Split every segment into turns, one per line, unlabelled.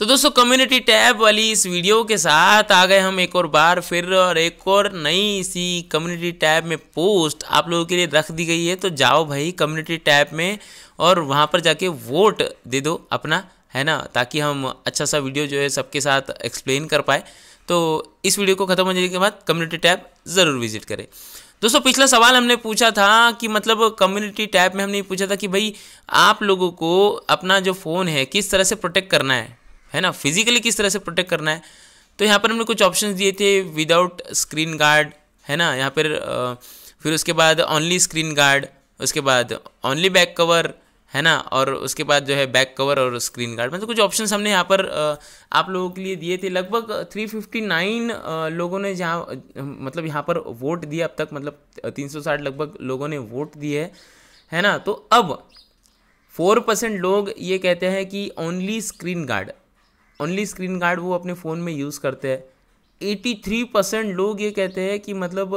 तो दोस्तों community tab वाली इस वीडियो के साथ आ गए हम एक और बार फिर और एक और नई इसी कम्युनिटी टैब में पोस्ट आप लोगों के लिए रख दी गई है तो जाओ भाई कम्युनिटी टैब में और वहाँ पर जाके वोट दे दो अपना है ना ताकि हम अच्छा सा वीडियो जो है सबके साथ एक्सप्लेन कर पाए तो इस वीडियो को ख़त्म होने के बाद कम्युनिटी टैब ज़रूर विजिट करें दोस्तों पिछला सवाल हमने पूछा था कि मतलब कम्युनिटी टैब में हमने पूछा था कि भाई आप लोगों को अपना जो फ़ोन है किस तरह से प्रोटेक्ट करना है है ना फिजिकली किस तरह से प्रोटेक्ट करना है तो यहाँ पर हमने कुछ ऑप्शन दिए थे विदाउट स्क्रीन गार्ड है ना यहाँ पर फिर उसके बाद ओनली स्क्रीन गार्ड उसके बाद ओनली बैक कवर है ना और उसके बाद जो है बैक कवर और स्क्रीन गार्ड मतलब कुछ ऑप्शन हमने यहाँ पर आप लोगों के लिए दिए थे लगभग 359 लोगों ने जहाँ मतलब यहाँ पर वोट दिया अब तक मतलब 360 लगभग लोगों ने वोट दिए है है ना तो अब फोर परसेंट लोग ये कहते हैं कि only screen guard only screen guard वो अपने फ़ोन में यूज़ करते हैं एटी थ्री परसेंट लोग ये कहते हैं कि मतलब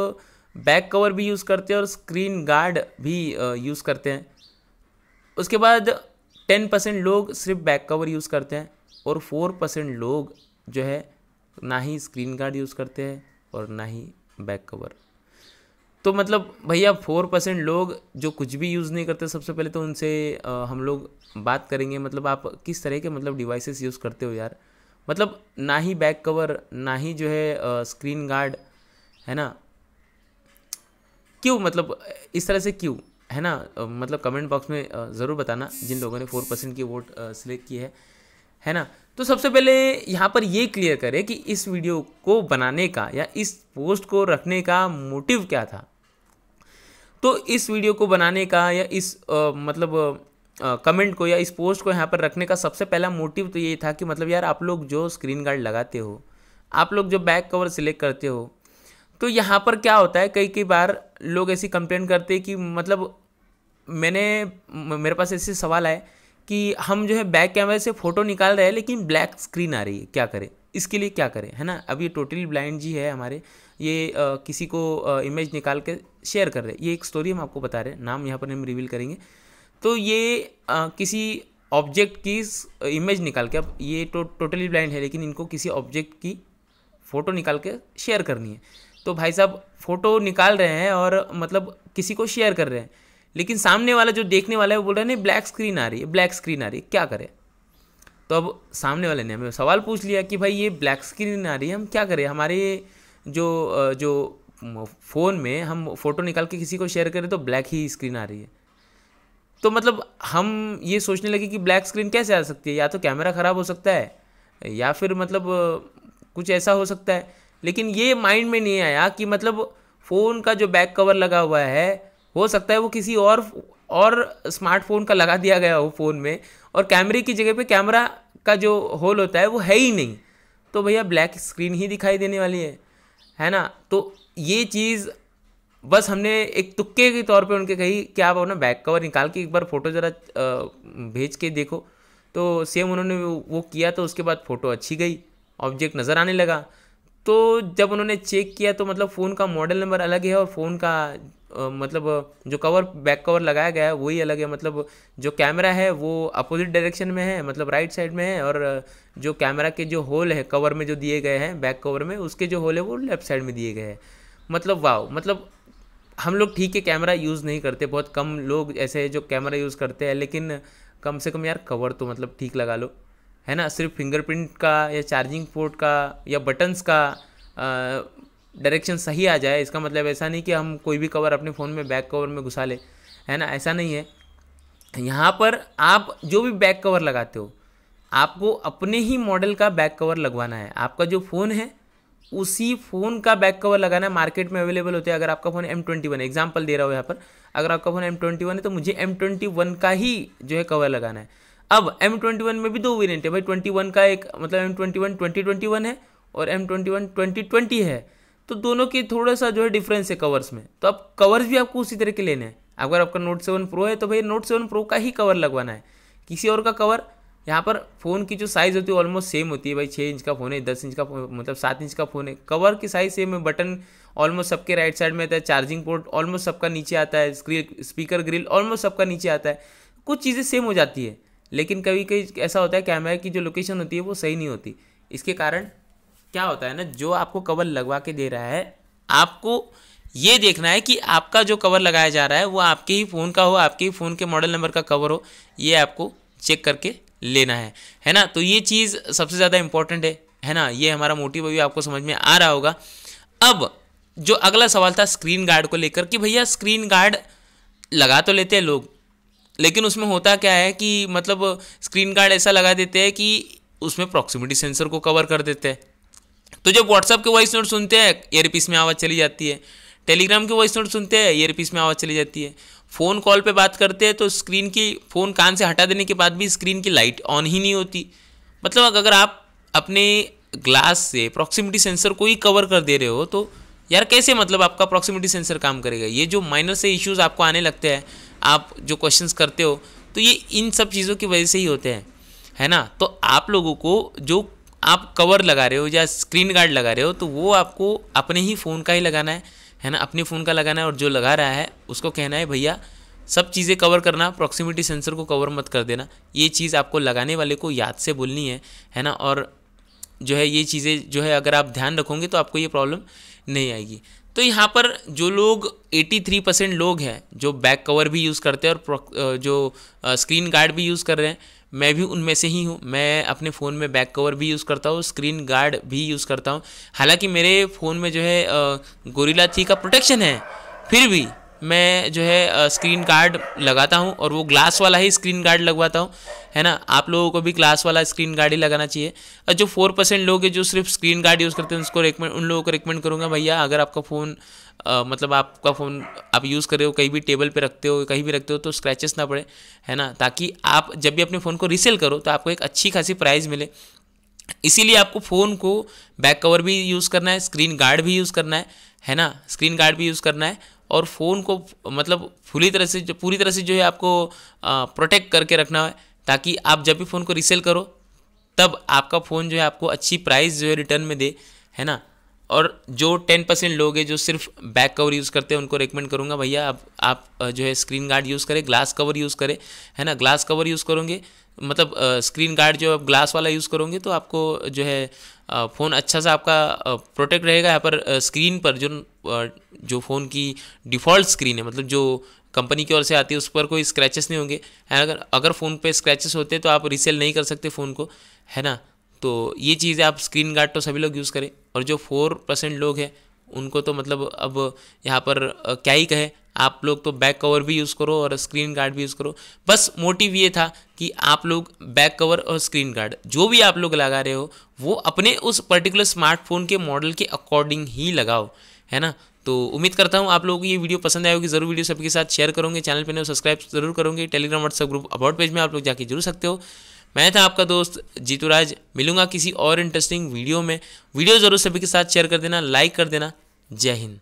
बैक कवर भी यूज़ करते हैं और स्क्रीन गार्ड भी यूज़ करते हैं उसके बाद टेन परसेंट लोग सिर्फ बैक कवर यूज़ करते हैं और फोर परसेंट लोग जो है ना ही स्क्रीन गार्ड यूज़ करते हैं और ना ही बैक कवर तो मतलब भैया फोर परसेंट लोग जो कुछ भी यूज़ नहीं करते सबसे पहले तो उनसे आ, हम लोग बात करेंगे मतलब आप किस तरह के मतलब डिवाइसेस यूज़ करते हो यार मतलब ना ही बैक कवर ना ही जो है आ, स्क्रीन गार्ड है ना क्यों मतलब इस तरह से क्यों है ना मतलब कमेंट बॉक्स में ज़रूर बताना जिन लोगों ने फोर परसेंट की वोट सिलेक्ट की है है ना तो सबसे पहले यहाँ पर ये क्लियर करें कि इस वीडियो को बनाने का या इस पोस्ट को रखने का मोटिव क्या था तो इस वीडियो को बनाने का या इस आ, मतलब कमेंट को या इस पोस्ट को यहाँ पर रखने का सबसे पहला मोटिव तो ये था कि मतलब यार आप लोग जो स्क्रीन गार्ड लगाते हो आप लोग जो बैक कवर सिलेक्ट करते हो तो यहाँ पर क्या होता है कई कई बार लोग ऐसी कंप्लेंट करते हैं कि मतलब मैंने मेरे पास ऐसे सवाल आए कि हम जो है बैक कैमरे से फ़ोटो निकाल रहे हैं लेकिन ब्लैक स्क्रीन आ रही है क्या करें इसके लिए क्या करें है ना अब ये टोटली ब्लाइंड जी है हमारे ये आ, किसी को आ, इमेज निकाल के शेयर कर रहे ये एक स्टोरी हम आपको बता रहे हैं नाम यहाँ पर हम रिवील करेंगे तो ये आ, किसी ऑब्जेक्ट की इमेज निकाल के अब ये तो टोटली ब्लाइंड है लेकिन इनको किसी ऑब्जेक्ट की फ़ोटो निकाल के शेयर करनी है तो भाई साहब फ़ोटो निकाल रहे हैं और मतलब किसी को शेयर कर रहे हैं लेकिन सामने वाला जो देखने वाला है वो बोल रहे हैं ब्लैक स्क्रीन आ रही है ब्लैक स्क्रीन आ रही है क्या करें तो अब सामने वाले ने हमें सवाल पूछ लिया कि भाई ये ब्लैक स्क्रीन आ रही है हम क्या करें हमारे जो जो फ़ोन में हम फ़ोटो निकाल के किसी को शेयर करें तो ब्लैक ही स्क्रीन आ रही है तो मतलब हम ये सोचने लगे कि ब्लैक स्क्रीन कैसे आ सकती है या तो कैमरा ख़राब हो सकता है या फिर मतलब कुछ ऐसा हो सकता है लेकिन ये माइंड में नहीं आया कि मतलब फ़ोन का जो बैक कवर लगा हुआ है हो सकता है वो किसी और और स्मार्टफोन का लगा दिया गया हो फ़ोन में और कैमरे की जगह पे कैमरा का जो होल होता है वो है ही नहीं तो भैया ब्लैक स्क्रीन ही दिखाई देने वाली है है ना तो ये चीज़ बस हमने एक तुक्के के तौर पे उनके कही कि आप अपना बैक कवर निकाल के एक बार फ़ोटो ज़रा भेज के देखो तो सेम उन्होंने वो किया तो उसके बाद फ़ोटो अच्छी गई ऑब्जेक्ट नज़र आने लगा तो जब उन्होंने चेक किया तो मतलब फ़ोन का मॉडल नंबर अलग है और फ़ोन का आ, मतलब जो कवर बैक कवर लगाया गया है वही अलग है मतलब जो कैमरा है वो अपोजिट डायरेक्शन में है मतलब राइट साइड में है और जो कैमरा के जो होल है कवर में जो दिए गए हैं बैक कवर में उसके जो होल है वो लेफ्ट साइड में दिए गए हैं मतलब वाह मतलब हम लोग ठीक है कैमरा यूज़ नहीं करते बहुत कम लोग ऐसे जो कैमरा यूज़ करते हैं लेकिन कम से कम यार कवर तो मतलब ठीक लगा लो है ना सिर्फ फिंगरप्रिंट का या चार्जिंग पोर्ट का या बटन्स का डायरेक्शन सही आ जाए इसका मतलब ऐसा नहीं कि हम कोई भी कवर अपने फ़ोन में बैक कवर में घुसा ले है ना ऐसा नहीं है यहाँ पर आप जो भी बैक कवर लगाते हो आपको अपने ही मॉडल का बैक कवर लगवाना है आपका जो फ़ोन है उसी फ़ोन का बैक कवर लगाना है मार्केट में अवेलेबल होते हैं अगर आपका phone M twenty one example दे रहा हो यहाँ पर अगर आपका फ़ोन एम ट्वेंटी वन है तो मुझे एम ट्वेंटी वन का ही जो है कवर लगाना है अब एम ट्वेंटी वन में भी दो वेरियंट है भाई ट्वेंटी वन का एक मतलब M twenty one twenty twenty one है और M twenty one twenty twenty है तो दोनों के थोड़ा सा जो है डिफरेंस है कवर्स में तो अब कवर्स भी आपको उसी तरह के लेने हैं अगर आपका नोट सेवन प्रो है तो भाई नोट सेवन प्रो का ही कवर लगवाना है किसी और का कवर यहाँ पर फ़ोन की जो साइज़ होती है ऑलमोस्ट सेम होती है भाई छः इंच का फ़ोन है दस इंच का मतलब सात इंच का फ़ोन है कवर की साइज़ सेम है बटन ऑलमोस्ट सबके राइट साइड में आता है चार्जिंग पोर्ट ऑलमोस्ट सबका नीचे आता है स्क्रीन स्पीकर ग्रिल ऑलमोस्ट सबका नीचे आता है कुछ चीज़ें सेम हो जाती है लेकिन कभी कभी ऐसा होता है कैमरा की जो लोकेशन होती है वो सही नहीं होती इसके कारण क्या होता है ना जो आपको कवर लगवा के दे रहा है आपको ये देखना है कि आपका जो कवर लगाया जा रहा है वो आपके ही फ़ोन का हो आपके ही फ़ोन के मॉडल नंबर का कवर हो ये आपको चेक करके लेना है है ना तो ये चीज़ सबसे ज़्यादा इम्पॉर्टेंट है है ना ये हमारा मोटिव अभी आपको समझ में आ रहा होगा अब जो अगला सवाल था स्क्रीन गार्ड को लेकर कि भैया स्क्रीन गार्ड लगा तो लेते हैं लोग लेकिन उसमें होता क्या है कि मतलब स्क्रीन गार्ड ऐसा लगा देते हैं कि उसमें प्रॉक्सिमिटी सेंसर को कवर कर देते हैं तो जब व्हाट्सअप के वॉइस नोट सुनते हैं पीस में आवाज़ चली जाती है टेलीग्राम के वॉइस नोट सुनते हैं पीस में आवाज़ चली जाती है फ़ोन कॉल पे बात करते हैं तो स्क्रीन की फ़ोन कान से हटा देने के बाद भी स्क्रीन की लाइट ऑन ही नहीं होती मतलब अगर आप अपने ग्लास से प्रॉक्सिमिटी सेंसर को ही कवर कर दे रहे हो तो यार कैसे मतलब आपका प्रॉक्सिमिटी सेंसर काम करेगा ये जो माइनर से इश्यूज़ आपको आने लगते हैं आप जो क्वेश्चन करते हो तो ये इन सब चीज़ों की वजह से ही होते हैं है ना तो आप लोगों को जो आप कवर लगा रहे हो या स्क्रीन गार्ड लगा रहे हो तो वो आपको अपने ही फ़ोन का ही लगाना है है ना अपने फ़ोन का लगाना है और जो लगा रहा है उसको कहना है भैया सब चीज़ें कवर करना प्रॉक्सिमिटी सेंसर को कवर मत कर देना ये चीज़ आपको लगाने वाले को याद से बोलनी है है ना और जो है ये चीज़ें जो है अगर आप ध्यान रखोगे तो आपको ये प्रॉब्लम नहीं आएगी तो यहाँ पर जो लोग 83 परसेंट लोग हैं जो बैक कवर भी यूज़ करते हैं और जो स्क्रीन गार्ड भी यूज़ कर रहे हैं मैं भी उनमें से ही हूँ मैं अपने फ़ोन में बैक कवर भी यूज़ करता हूँ स्क्रीन गार्ड भी यूज़ करता हूँ हालांकि मेरे फ़ोन में जो है गोरिल्ला थ्री का प्रोटेक्शन है फिर भी मैं जो है स्क्रीन गार्ड लगाता हूँ और वो ग्लास वाला ही स्क्रीन गार्ड लगवाता हूँ है ना आप लोगों को भी ग्लास वाला स्क्रीन गार्ड ही लगाना चाहिए और जो फोर परसेंट लोग हैं जो सिर्फ स्क्रीन गार्ड यूज़ करते हैं उसको रिकमेंड उन लोगों को रिकमेंड करूँगा भैया अगर आपका फ़ोन मतलब आपका फ़ोन आप यूज़ कर रहे हो कहीं भी टेबल पर रखते हो कहीं भी रखते हो तो स्क्रैचेस ना पड़े है ना ताकि आप जब भी अपने फ़ोन को रीसेल करो तो आपको एक अच्छी खासी प्राइज़ मिले इसीलिए आपको फ़ोन को बैक कवर भी यूज़ करना है स्क्रीन गार्ड भी यूज़ करना है है ना स्क्रीन गार्ड भी यूज़ करना है और फ़ोन को मतलब फुली तरह से जो पूरी तरह से जो है आपको प्रोटेक्ट करके रखना है ताकि आप जब भी फ़ोन को रिसेल करो तब आपका फ़ोन जो है आपको अच्छी प्राइस जो है रिटर्न में दे है ना और जो टेन परसेंट लोग हैं जो सिर्फ बैक कवर यूज़ करते हैं उनको रिकमेंड करूँगा भैया आप आप जो है स्क्रीन गार्ड यूज़ करें ग्लास कवर यूज़ करें है ना ग्लास कवर यूज़ करोगे मतलब स्क्रीन गार्ड जो आप ग्लास वाला यूज़ करोगे तो आपको जो है फ़ोन अच्छा सा आपका प्रोटेक्ट रहेगा यहाँ पर स्क्रीन पर जो जो फ़ोन की डिफ़ॉल्ट स्क्रीन है मतलब जो कंपनी की ओर से आती है उस पर कोई स्क्रैचेस नहीं होंगे अगर अगर फ़ोन पे स्क्रैचेस होते तो आप रीसेल नहीं कर सकते फ़ोन को है ना तो ये चीज़ें आप स्क्रीन गार्ड तो सभी लोग यूज़ करें और जो फोर परसेंट लोग हैं उनको तो मतलब अब यहाँ पर क्या ही कहे आप लोग तो बैक कवर भी यूज़ करो और स्क्रीन गार्ड भी यूज़ करो बस मोटिव ये था कि आप लोग बैक कवर और स्क्रीन गार्ड जो भी आप लोग लगा रहे हो वो अपने उस पर्टिकुलर स्मार्टफोन के मॉडल के अकॉर्डिंग ही लगाओ है ना तो उम्मीद करता हूँ आप लोगों को ये वीडियो पसंद आएगी जरूर वीडियो सबके साथ शेयर करोगे चैनल पर सब्सक्राइब जरूर करोगे Telegram WhatsApp group about page में आप लोग जाके जरूर सकते हो मैं था आपका दोस्त जीतूराज मिलूंगा किसी और इंटरेस्टिंग वीडियो में वीडियो ज़रूर सभी के साथ शेयर कर देना लाइक कर देना जय हिंद